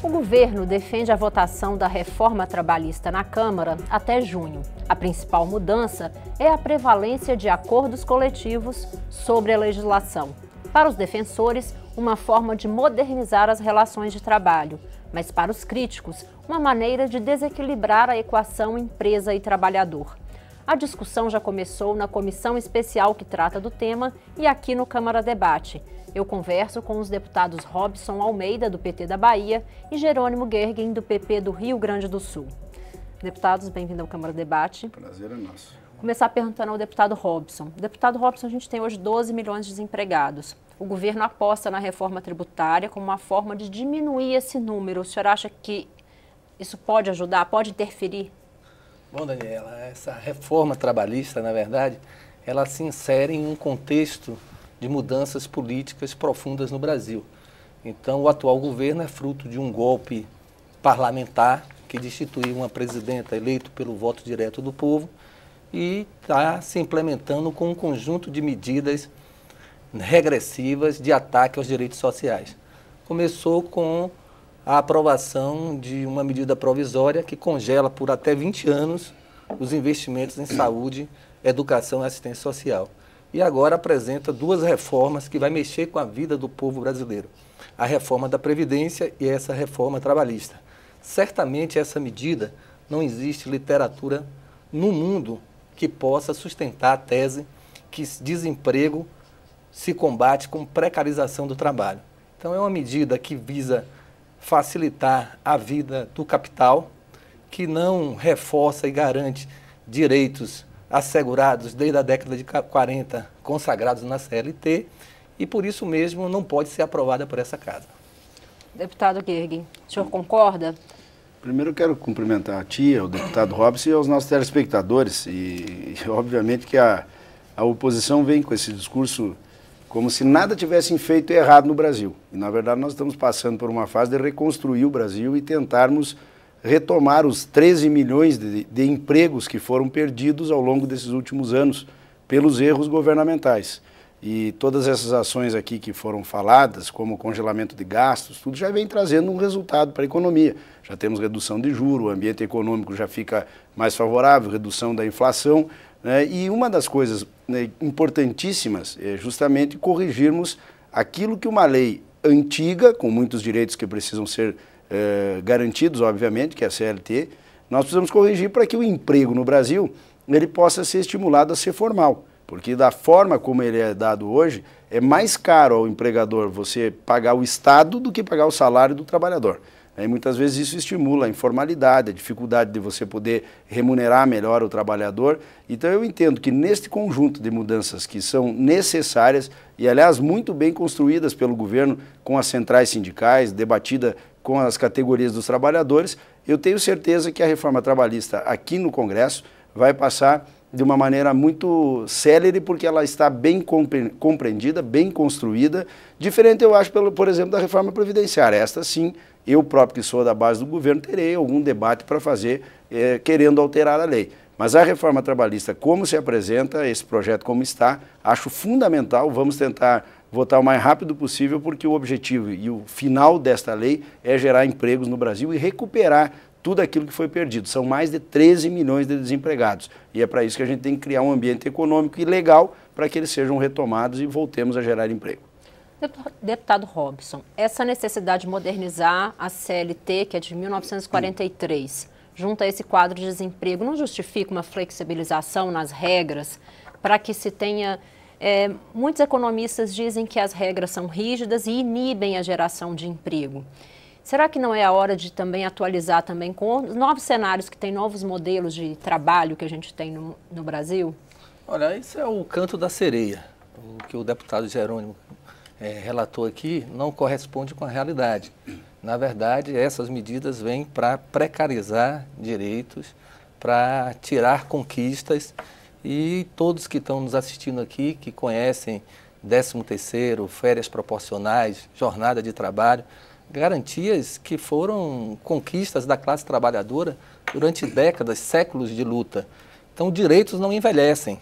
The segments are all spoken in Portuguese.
o governo defende a votação da reforma trabalhista na Câmara até junho. A principal mudança é a prevalência de acordos coletivos sobre a legislação. Para os defensores, uma forma de modernizar as relações de trabalho, mas para os críticos, uma maneira de desequilibrar a equação empresa e trabalhador. A discussão já começou na comissão especial que trata do tema e aqui no Câmara Debate. Eu converso com os deputados Robson Almeida, do PT da Bahia, e Jerônimo Gergen, do PP do Rio Grande do Sul. Deputados, bem-vindo ao Câmara Debate. Prazer é nosso. Começar perguntando ao deputado Robson. Deputado Robson, a gente tem hoje 12 milhões de desempregados. O governo aposta na reforma tributária como uma forma de diminuir esse número. O senhor acha que isso pode ajudar, pode interferir Bom, Daniela, essa reforma trabalhista, na verdade, ela se insere em um contexto de mudanças políticas profundas no Brasil. Então, o atual governo é fruto de um golpe parlamentar que destituiu uma presidenta eleita pelo voto direto do povo e está se implementando com um conjunto de medidas regressivas de ataque aos direitos sociais. Começou com a aprovação de uma medida provisória que congela por até 20 anos os investimentos em saúde, educação e assistência social. E agora apresenta duas reformas que vai mexer com a vida do povo brasileiro. A reforma da Previdência e essa reforma trabalhista. Certamente essa medida não existe literatura no mundo que possa sustentar a tese que desemprego se combate com precarização do trabalho. Então é uma medida que visa facilitar a vida do capital, que não reforça e garante direitos assegurados desde a década de 40, consagrados na CLT, e por isso mesmo não pode ser aprovada por essa casa. Deputado Guergui, o senhor concorda? Primeiro quero cumprimentar a tia, o deputado Robson e aos nossos telespectadores. E, e obviamente que a, a oposição vem com esse discurso como se nada tivessem feito errado no Brasil. E, na verdade, nós estamos passando por uma fase de reconstruir o Brasil e tentarmos retomar os 13 milhões de, de empregos que foram perdidos ao longo desses últimos anos pelos erros governamentais. E todas essas ações aqui que foram faladas, como congelamento de gastos, tudo já vem trazendo um resultado para a economia. Já temos redução de juros, o ambiente econômico já fica mais favorável, redução da inflação. Né? E uma das coisas né, importantíssimas é justamente corrigirmos aquilo que uma lei antiga, com muitos direitos que precisam ser eh, garantidos, obviamente, que é a CLT, nós precisamos corrigir para que o emprego no Brasil ele possa ser estimulado a ser formal. Porque da forma como ele é dado hoje, é mais caro ao empregador você pagar o Estado do que pagar o salário do trabalhador. Né, e muitas vezes isso estimula a informalidade, a dificuldade de você poder remunerar melhor o trabalhador. Então eu entendo que neste conjunto de mudanças que são necessárias e, aliás, muito bem construídas pelo governo com as centrais sindicais, debatida com as categorias dos trabalhadores, eu tenho certeza que a reforma trabalhista aqui no Congresso vai passar de uma maneira muito célere, porque ela está bem compreendida, bem construída, diferente, eu acho, pelo, por exemplo, da reforma previdenciária. Esta, sim, eu próprio, que sou da base do governo, terei algum debate para fazer, eh, querendo alterar a lei. Mas a reforma trabalhista, como se apresenta, esse projeto como está, acho fundamental, vamos tentar votar o mais rápido possível, porque o objetivo e o final desta lei é gerar empregos no Brasil e recuperar tudo aquilo que foi perdido. São mais de 13 milhões de desempregados. E é para isso que a gente tem que criar um ambiente econômico e legal para que eles sejam retomados e voltemos a gerar emprego. Deputado Robson, essa necessidade de modernizar a CLT, que é de 1943, junto a esse quadro de desemprego, não justifica uma flexibilização nas regras para que se tenha. É, muitos economistas dizem que as regras são rígidas e inibem a geração de emprego. Será que não é a hora de também atualizar também com novos cenários que tem novos modelos de trabalho que a gente tem no, no Brasil? Olha, isso é o canto da sereia. O que o deputado Jerônimo é, relatou aqui não corresponde com a realidade. Na verdade, essas medidas vêm para precarizar direitos, para tirar conquistas e todos que estão nos assistindo aqui, que conhecem 13º, férias proporcionais, jornada de trabalho, garantias que foram conquistas da classe trabalhadora durante décadas, séculos de luta. Então, direitos não envelhecem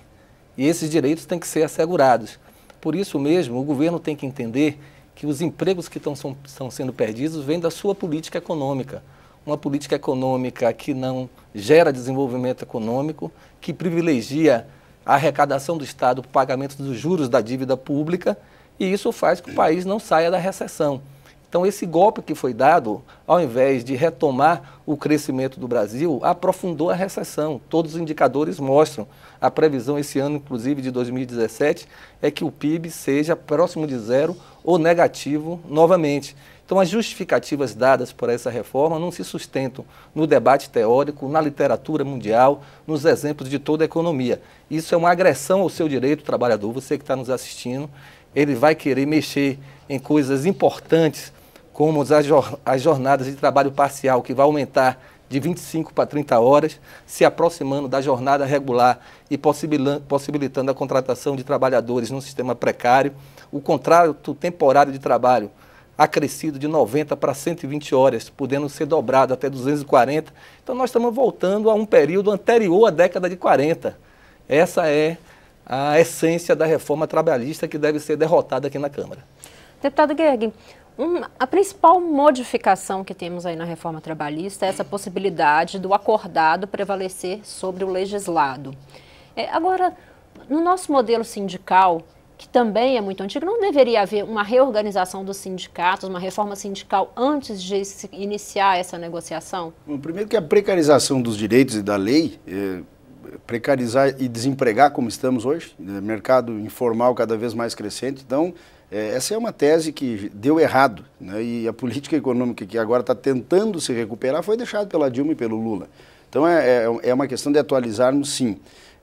e esses direitos têm que ser assegurados. Por isso mesmo, o governo tem que entender que os empregos que estão, são, sendo perdidos vêm da sua política econômica. Uma política econômica que não gera desenvolvimento econômico, que privilegia a arrecadação do Estado, o pagamento dos juros da dívida pública, e isso faz com que o país não saia da recessão. Então, esse golpe que foi dado, ao invés de retomar o crescimento do Brasil, aprofundou a recessão. Todos os indicadores mostram. A previsão esse ano, inclusive de 2017, é que o PIB seja próximo de zero ou negativo novamente. Então, as justificativas dadas por essa reforma não se sustentam no debate teórico, na literatura mundial, nos exemplos de toda a economia. Isso é uma agressão ao seu direito trabalhador. Você que está nos assistindo, ele vai querer mexer em coisas importantes como as jornadas de trabalho parcial, que vai aumentar de 25 para 30 horas, se aproximando da jornada regular e possibilitando a contratação de trabalhadores num sistema precário, o contrato temporário de trabalho acrescido de 90 para 120 horas, podendo ser dobrado até 240. Então nós estamos voltando a um período anterior à década de 40. Essa é a essência da reforma trabalhista que deve ser derrotada aqui na Câmara. Deputado Gerg, um, a principal modificação que temos aí na reforma trabalhista é essa possibilidade do acordado prevalecer sobre o legislado. É, agora, no nosso modelo sindical, que também é muito antigo, não deveria haver uma reorganização dos sindicatos, uma reforma sindical antes de iniciar essa negociação? Bom, primeiro que a precarização dos direitos e da lei, é, precarizar e desempregar como estamos hoje, é, mercado informal cada vez mais crescente, então é, essa é uma tese que deu errado, né? e a política econômica que agora está tentando se recuperar foi deixada pela Dilma e pelo Lula. Então é, é, é uma questão de atualizarmos, sim.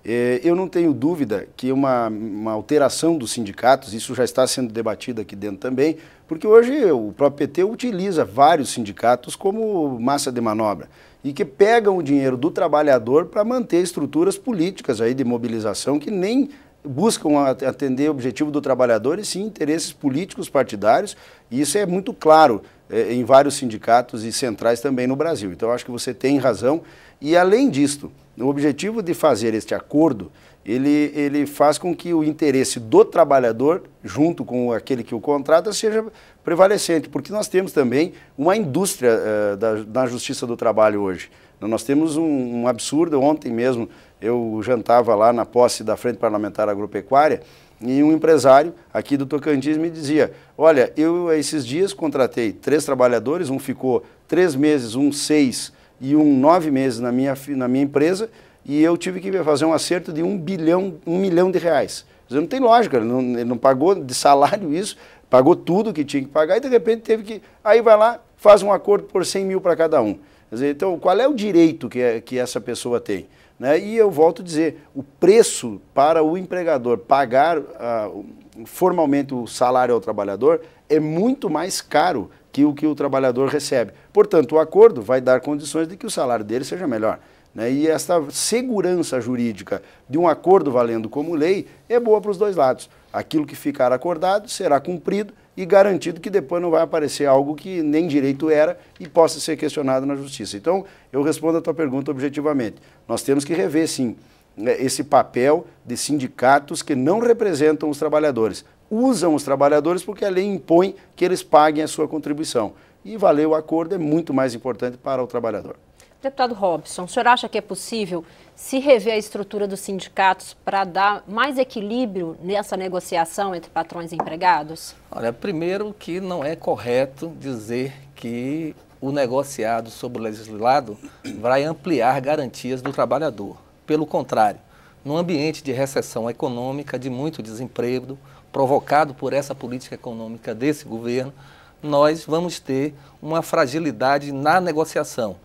É, eu não tenho dúvida que uma, uma alteração dos sindicatos, isso já está sendo debatido aqui dentro também, porque hoje o próprio PT utiliza vários sindicatos como massa de manobra e que pegam o dinheiro do trabalhador para manter estruturas políticas aí de mobilização que nem buscam atender o objetivo do trabalhador e sim interesses políticos partidários, e isso é muito claro é, em vários sindicatos e centrais também no Brasil. Então, acho que você tem razão. E, além disto, o objetivo de fazer este acordo, ele, ele faz com que o interesse do trabalhador, junto com aquele que o contrata, seja prevalecente, porque nós temos também uma indústria é, da, da justiça do trabalho hoje. Nós temos um, um absurdo, ontem mesmo, eu jantava lá na posse da Frente Parlamentar Agropecuária e um empresário aqui do Tocantins me dizia: Olha, eu esses dias contratei três trabalhadores, um ficou três meses, um seis e um nove meses na minha, na minha empresa, e eu tive que fazer um acerto de um bilhão, um milhão de reais. não tem lógica, ele não, ele não pagou de salário isso, pagou tudo que tinha que pagar e de repente teve que. Aí vai lá, faz um acordo por 100 mil para cada um. Quer dizer, então, qual é o direito que, é, que essa pessoa tem? Né? E eu volto a dizer, o preço para o empregador pagar uh, formalmente o salário ao trabalhador é muito mais caro que o que o trabalhador recebe. Portanto, o acordo vai dar condições de que o salário dele seja melhor. Né? E esta segurança jurídica de um acordo valendo como lei é boa para os dois lados. Aquilo que ficar acordado será cumprido e garantido que depois não vai aparecer algo que nem direito era e possa ser questionado na justiça. Então, eu respondo a tua pergunta objetivamente. Nós temos que rever, sim, né, esse papel de sindicatos que não representam os trabalhadores. Usam os trabalhadores porque a lei impõe que eles paguem a sua contribuição. E valer o acordo é muito mais importante para o trabalhador. Deputado Robson, o senhor acha que é possível se rever a estrutura dos sindicatos para dar mais equilíbrio nessa negociação entre patrões e empregados? Olha, primeiro que não é correto dizer que o negociado sobre o legislado vai ampliar garantias do trabalhador. Pelo contrário, num ambiente de recessão econômica, de muito desemprego, provocado por essa política econômica desse governo, nós vamos ter uma fragilidade na negociação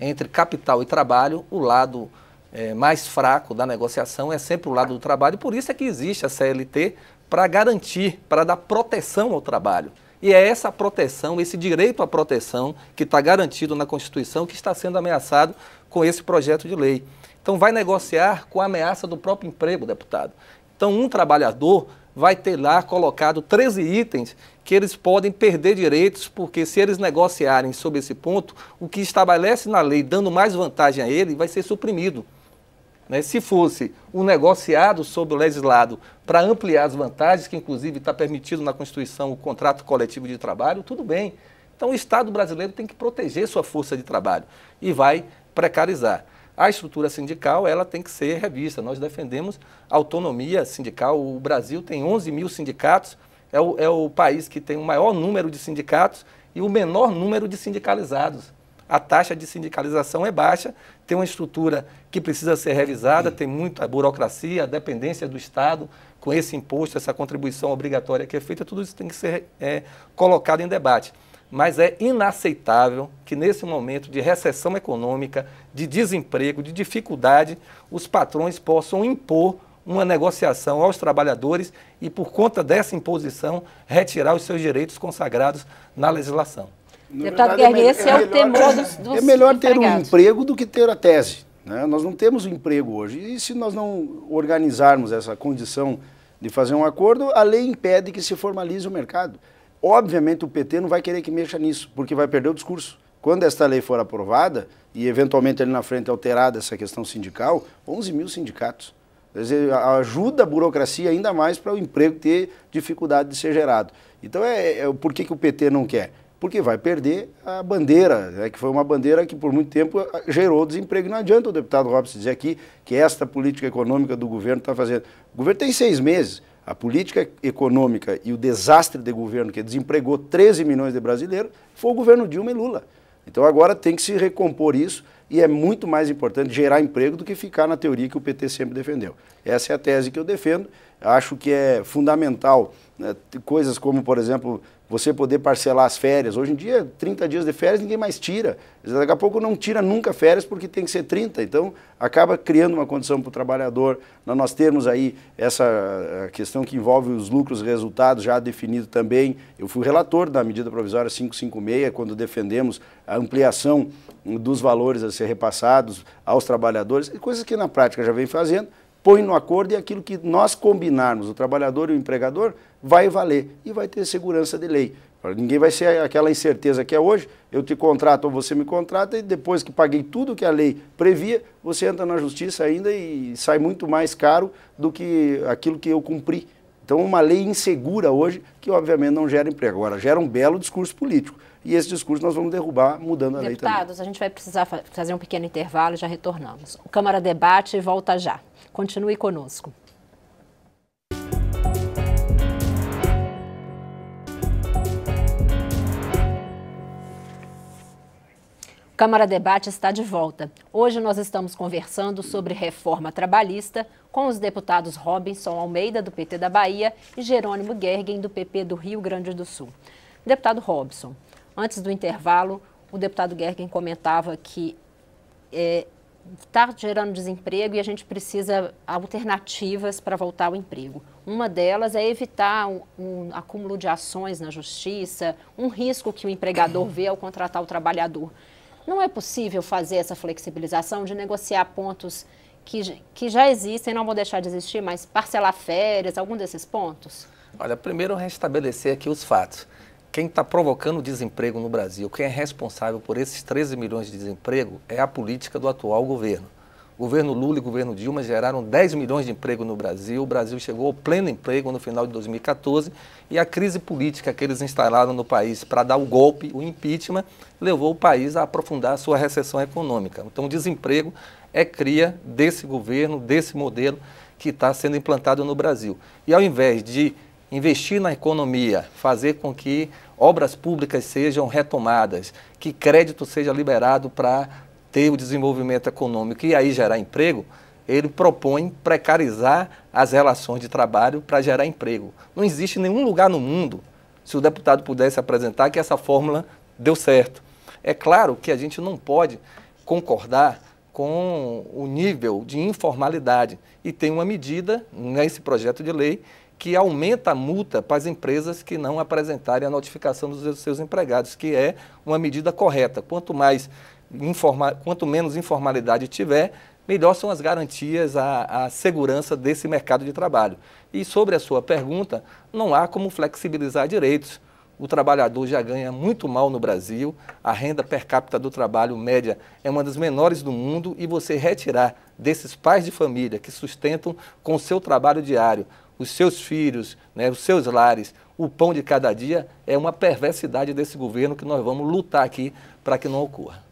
entre capital e trabalho, o lado é, mais fraco da negociação é sempre o lado do trabalho, por isso é que existe a CLT para garantir, para dar proteção ao trabalho. E é essa proteção, esse direito à proteção que está garantido na Constituição que está sendo ameaçado com esse projeto de lei. Então, vai negociar com a ameaça do próprio emprego, deputado. Então, um trabalhador vai ter lá colocado 13 itens que eles podem perder direitos, porque se eles negociarem sobre esse ponto, o que estabelece na lei dando mais vantagem a ele vai ser suprimido. Né? Se fosse o um negociado sobre o legislado para ampliar as vantagens, que inclusive está permitido na Constituição o contrato coletivo de trabalho, tudo bem. Então o Estado brasileiro tem que proteger sua força de trabalho e vai precarizar a estrutura sindical ela tem que ser revista. Nós defendemos autonomia sindical. O Brasil tem 11 mil sindicatos, é o, é o país que tem o maior número de sindicatos e o menor número de sindicalizados. A taxa de sindicalização é baixa, tem uma estrutura que precisa ser revisada, Sim. tem muita burocracia, dependência do Estado com esse imposto, essa contribuição obrigatória que é feita, tudo isso tem que ser é, colocado em debate mas é inaceitável que nesse momento de recessão econômica, de desemprego, de dificuldade, os patrões possam impor uma negociação aos trabalhadores e, por conta dessa imposição, retirar os seus direitos consagrados na legislação. Na Deputado é Guerreiro, é esse é, é o temor dos, é dos É melhor ter um emprego do que ter a tese. Né? Nós não temos um emprego hoje. E se nós não organizarmos essa condição de fazer um acordo, a lei impede que se formalize o mercado. Obviamente o PT não vai querer que mexa nisso, porque vai perder o discurso. Quando esta lei for aprovada, e eventualmente ali na frente é alterada essa questão sindical, 11 mil sindicatos. Quer dizer, ajuda a burocracia ainda mais para o emprego ter dificuldade de ser gerado. Então, é, é, é por que, que o PT não quer? Porque vai perder a bandeira, né, que foi uma bandeira que por muito tempo gerou desemprego. Não adianta o deputado Robson dizer aqui que esta política econômica do governo está fazendo. O governo tem seis meses. A política econômica e o desastre de governo que desempregou 13 milhões de brasileiros foi o governo Dilma e Lula. Então agora tem que se recompor isso e é muito mais importante gerar emprego do que ficar na teoria que o PT sempre defendeu. Essa é a tese que eu defendo. Acho que é fundamental né? Coisas como, por exemplo, você poder parcelar as férias. Hoje em dia, 30 dias de férias ninguém mais tira. Daqui a pouco não tira nunca férias porque tem que ser 30. Então, acaba criando uma condição para o trabalhador. Nós temos aí essa questão que envolve os lucros e resultados já definido também. Eu fui relator da medida provisória 556, quando defendemos a ampliação dos valores a ser repassados aos trabalhadores, coisas que na prática já vem fazendo põe no acordo e aquilo que nós combinarmos, o trabalhador e o empregador, vai valer e vai ter segurança de lei. Ninguém vai ser aquela incerteza que é hoje, eu te contrato ou você me contrata e depois que paguei tudo que a lei previa, você entra na justiça ainda e sai muito mais caro do que aquilo que eu cumpri. Então, uma lei insegura hoje, que obviamente não gera emprego. Agora, gera um belo discurso político. E esse discurso nós vamos derrubar mudando a Deputados, lei também. Deputados, a gente vai precisar fazer um pequeno intervalo e já retornamos. O Câmara Debate volta já. Continue conosco. Câmara Debate está de volta. Hoje nós estamos conversando sobre reforma trabalhista com os deputados Robinson Almeida, do PT da Bahia, e Jerônimo Gergen, do PP do Rio Grande do Sul. Deputado Robson, antes do intervalo, o deputado Gergen comentava que é, está gerando desemprego e a gente precisa alternativas para voltar ao emprego. Uma delas é evitar um, um, acúmulo de ações na justiça, um risco que o empregador vê ao contratar o trabalhador. Não é possível fazer essa flexibilização de negociar pontos que, que já existem, não vão deixar de existir, mas parcelar férias, algum desses pontos? Olha, primeiro restabelecer aqui os fatos quem está provocando desemprego no Brasil, quem é responsável por esses 13 milhões de desemprego, é a política do atual governo. O governo Lula e o governo Dilma geraram 10 milhões de emprego no Brasil. O Brasil chegou ao pleno emprego no final de 2014 e a crise política que eles instalaram no país para dar o golpe, o impeachment, levou o país a aprofundar a sua recessão econômica. Então, o desemprego é cria desse governo, desse modelo que está sendo implantado no Brasil. E ao invés de investir na economia, fazer com que obras públicas sejam retomadas, que crédito seja liberado para ter o desenvolvimento econômico e aí gerar emprego, ele propõe precarizar as relações de trabalho para gerar emprego. Não existe nenhum lugar no mundo, se o deputado pudesse apresentar, que essa fórmula deu certo. É claro que a gente não pode concordar com o nível de informalidade e tem uma medida nesse projeto de lei que aumenta a multa para as empresas que não apresentarem a notificação dos seus empregados, que é uma medida correta. Quanto mais informa, quanto menos informalidade tiver, melhor são as garantias à, à, segurança desse mercado de trabalho. E sobre a sua pergunta, não há como flexibilizar direitos. O trabalhador já ganha muito mal no Brasil, a renda per capita do trabalho média é uma das menores do mundo e você retirar desses pais de família que sustentam com seu trabalho diário os seus filhos, né, os seus lares, o pão de cada dia, é uma perversidade desse governo que nós vamos lutar aqui para que não ocorra.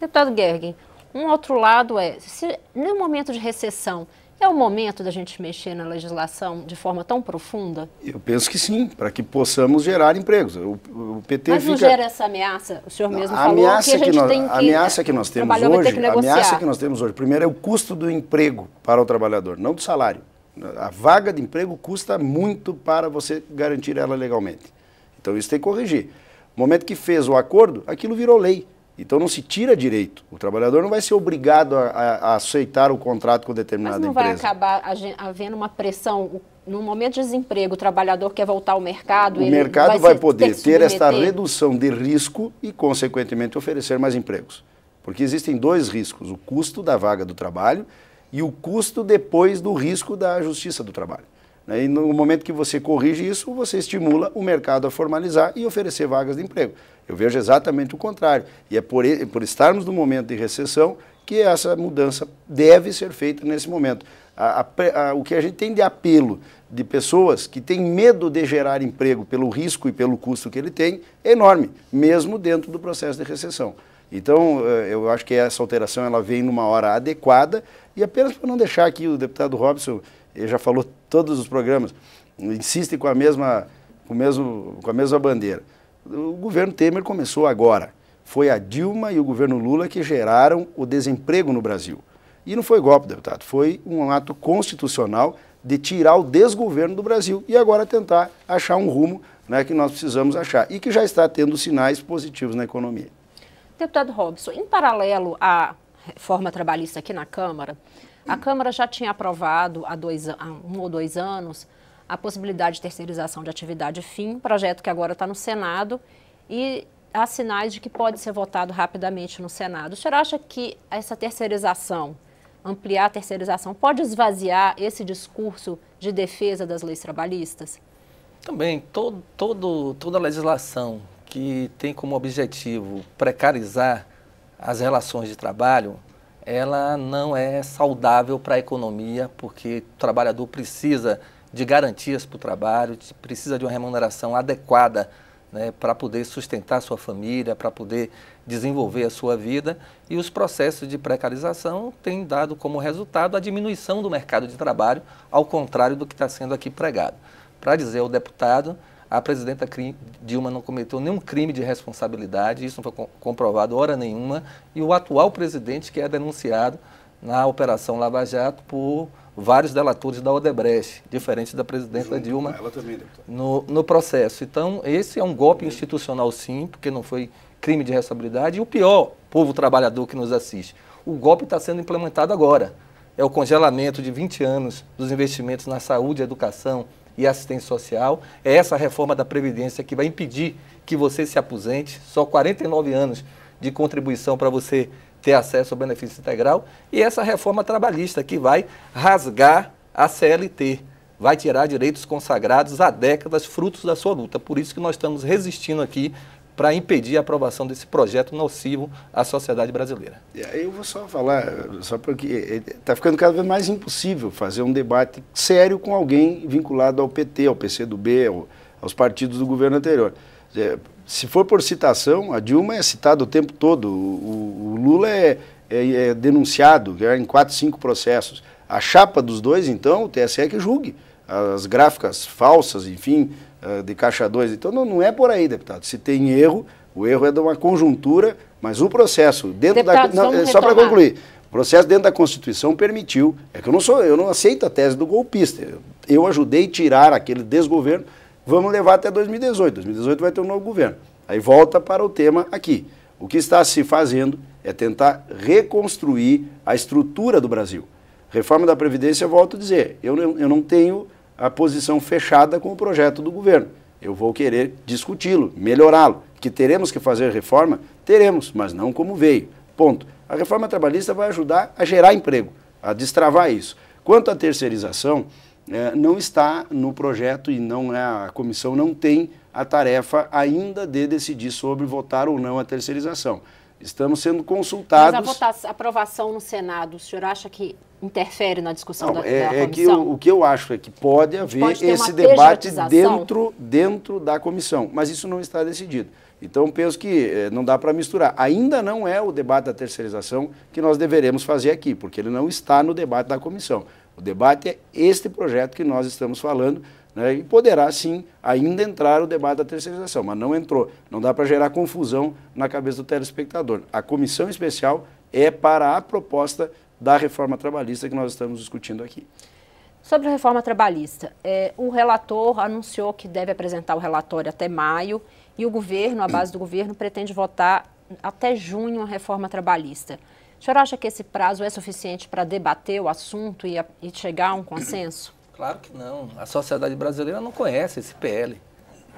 Deputado Gergen, um outro lado é, se no momento de recessão, é o momento da gente mexer na legislação de forma tão profunda? Eu penso que sim, para que possamos gerar empregos. O, o PT Mas não fica... gera essa ameaça? O senhor mesmo a falou que a gente que nós, tem que... A ameaça que nós temos hoje, que a ameaça que nós temos hoje, primeiro é o custo do emprego para o trabalhador, não do salário. A vaga de emprego custa muito para você garantir ela legalmente. Então isso tem que corrigir. No momento que fez o acordo, aquilo virou lei. Então não se tira direito. O trabalhador não vai ser obrigado a, a aceitar o contrato com determinada empresa. Mas não empresa. vai acabar havendo uma pressão no momento de desemprego, o trabalhador quer voltar ao mercado. O mercado vai, vai poder ter, ter esta redução de risco e, consequentemente, oferecer mais empregos. Porque existem dois riscos: o custo da vaga do trabalho e o custo depois do risco da justiça do trabalho. Né? E no momento que você corrige isso, você estimula o mercado a formalizar e oferecer vagas de emprego. Eu vejo exatamente o contrário. E é por, por estarmos num momento de recessão que essa mudança deve ser feita nesse momento. A, a, a, o que a gente tem de apelo de pessoas que têm medo de gerar emprego pelo risco e pelo custo que ele tem é enorme, mesmo dentro do processo de recessão. Então, eh, eu acho que essa alteração ela vem numa hora adequada e apenas para não deixar aqui o deputado Robson, ele já falou todos os programas, insiste com a mesma, com mesmo, com a mesma bandeira. O governo Temer começou agora. Foi a Dilma e o governo Lula que geraram o desemprego no Brasil. E não foi golpe, deputado, foi um ato constitucional de tirar o desgoverno do Brasil e agora tentar achar um rumo né, que nós precisamos achar e que já está tendo sinais positivos na economia. Deputado Robson, em paralelo à reforma trabalhista aqui na Câmara, a Câmara já tinha aprovado há, dois, há um ou dois anos a possibilidade de terceirização de atividade fim, projeto que agora está no Senado e há sinais de que pode ser votado rapidamente no Senado. O senhor acha que essa terceirização, ampliar a terceirização, pode esvaziar esse discurso de defesa das leis trabalhistas? Também, todo, todo, toda legislação que tem como objetivo precarizar as relações de trabalho, ela não é saudável para a economia, porque o trabalhador precisa de garantias para o trabalho, precisa de uma remuneração adequada né, para poder sustentar sua família, para poder desenvolver a sua vida. E os processos de precarização têm dado como resultado a diminuição do mercado de trabalho, ao contrário do que está sendo aqui pregado. Para dizer ao deputado a presidenta Dilma não cometeu nenhum crime de responsabilidade, isso não foi comprovado hora nenhuma, e o atual presidente que é denunciado na Operação Lava Jato por vários delatores da Odebrecht, diferente da presidenta Junto Dilma também, no, no processo. Então, esse é um golpe sim. institucional, sim, porque não foi crime de responsabilidade. E o pior, povo trabalhador que nos assiste, o golpe está sendo implementado agora. É o congelamento de 20 anos dos investimentos na saúde, e educação, e assistência social. É essa reforma da Previdência que vai impedir que você se aposente, só 49 anos de contribuição para você ter acesso ao benefício integral, e essa reforma trabalhista que vai rasgar a CLT, vai tirar direitos consagrados há décadas frutos da sua luta. Por isso que nós estamos resistindo aqui para impedir a aprovação desse projeto nocivo à sociedade brasileira. Eu vou só falar, só porque está eh, eh, ficando cada vez mais impossível fazer um debate sério com alguém vinculado ao PT, ao PCdoB, aos partidos do governo anterior. É, se for por citação, a Dilma é citada o tempo todo, o, o Lula é, é, é denunciado é em quatro, cinco processos. A chapa dos dois, então, o TSE é que julgue. As gráficas falsas, enfim, eh, de caixa 2. Então não, não é por aí, deputado. Se tem erro, o erro é de uma conjuntura, mas o processo dentro deputado, da não, eh, só para concluir, o processo dentro da Constituição permitiu. É que eu não sou, eu não aceito a tese do golpista. Eu, eu ajudei a tirar aquele desgoverno. Vamos levar até 2018. 2018 vai ter um novo governo. Aí volta para o tema aqui. O que está se fazendo é tentar reconstruir a estrutura do Brasil. Reforma da Previdência, volto a dizer, eu, eu não tenho a posição fechada com o projeto do governo. Eu vou querer discuti-lo, melhorá-lo. Que teremos que fazer reforma? Teremos, mas não como veio. Ponto. A reforma trabalhista vai ajudar a gerar emprego, a destravar isso. Quanto à terceirização, é, não está no projeto e não é, a comissão não tem a tarefa ainda de decidir sobre votar ou não a terceirização. Estamos sendo consultados. Mas a votação, a aprovação no Senado, o senhor acha que interfere na discussão não, da, é, da comissão? É que eu, o que eu acho é que pode haver pode esse debate dentro, dentro da comissão, mas isso não está decidido. Então, penso que eh, não dá para misturar. Ainda não é o debate da terceirização que nós deveremos fazer aqui, porque ele não está no debate da comissão. O debate é este projeto que nós estamos falando né, e poderá, sim, ainda entrar o debate da terceirização, mas não entrou. Não dá para gerar confusão na cabeça do telespectador. A comissão especial é para a proposta da reforma trabalhista que nós estamos discutindo aqui. Sobre a reforma trabalhista, é, o relator anunciou que deve apresentar o relatório até maio e o governo, a base do governo, pretende votar até junho a reforma trabalhista. O senhor acha que esse prazo é suficiente para debater o assunto e, a, e chegar a um consenso? Claro que não. A sociedade brasileira não conhece esse PL.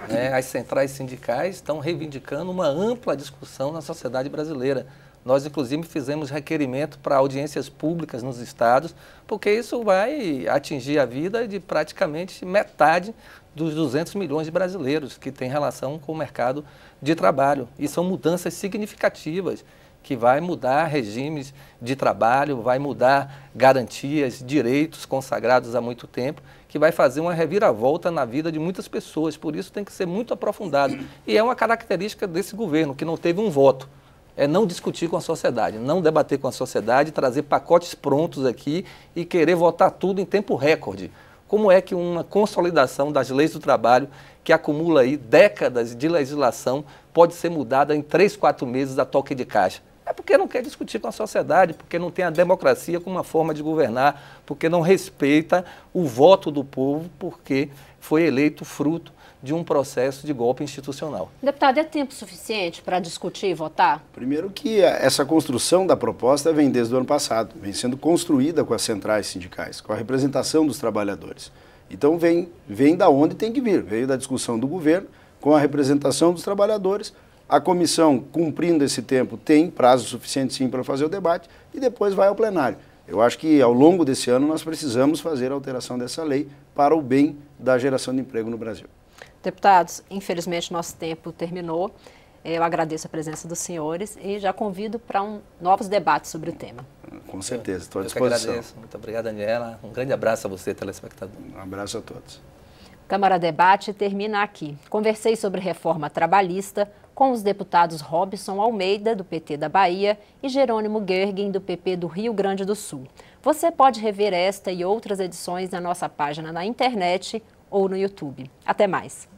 Né? As centrais sindicais estão reivindicando uma ampla discussão na sociedade brasileira. Nós, inclusive, fizemos requerimento para audiências públicas nos estados, porque isso vai atingir a vida de praticamente metade dos 200 milhões de brasileiros que têm relação com o mercado de trabalho. E são mudanças significativas que vai mudar regimes de trabalho, vai mudar garantias, direitos consagrados há muito tempo, que vai fazer uma reviravolta na vida de muitas pessoas. Por isso tem que ser muito aprofundado. E é uma característica desse governo, que não teve um voto. É não discutir com a sociedade, não debater com a sociedade, trazer pacotes prontos aqui e querer votar tudo em tempo recorde. Como é que uma consolidação das leis do trabalho, que acumula aí décadas de legislação, pode ser mudada em três, quatro meses a toque de caixa? porque não quer discutir com a sociedade, porque não tem a democracia como uma forma de governar, porque não respeita o voto do povo, porque foi eleito fruto de um processo de golpe institucional. Deputado, é tempo suficiente para discutir e votar? Primeiro que essa construção da proposta vem desde o ano passado, vem sendo construída com as centrais sindicais, com a representação dos trabalhadores. Então vem, vem da onde tem que vir, veio da discussão do governo, com a representação dos trabalhadores, a comissão, cumprindo esse tempo, tem prazo suficiente sim para fazer o debate e depois vai ao plenário. Eu acho que ao longo desse ano nós precisamos fazer a alteração dessa lei para o bem da geração de emprego no Brasil. Deputados, infelizmente nosso tempo terminou. É, eu agradeço a presença dos senhores e já convido para um, novos debates sobre o tema. Com certeza, estou à disposição. Eu agradeço. Muito obrigado, Daniela. Um grande abraço a você, telespectador. Um abraço a todos. Câmara Debate termina aqui. Conversei sobre reforma trabalhista com os deputados Robson Almeida, do PT da Bahia, e Jerônimo Gergen, do PP do Rio Grande do Sul. Você pode rever esta e outras edições na nossa página na internet ou no YouTube. Até mais!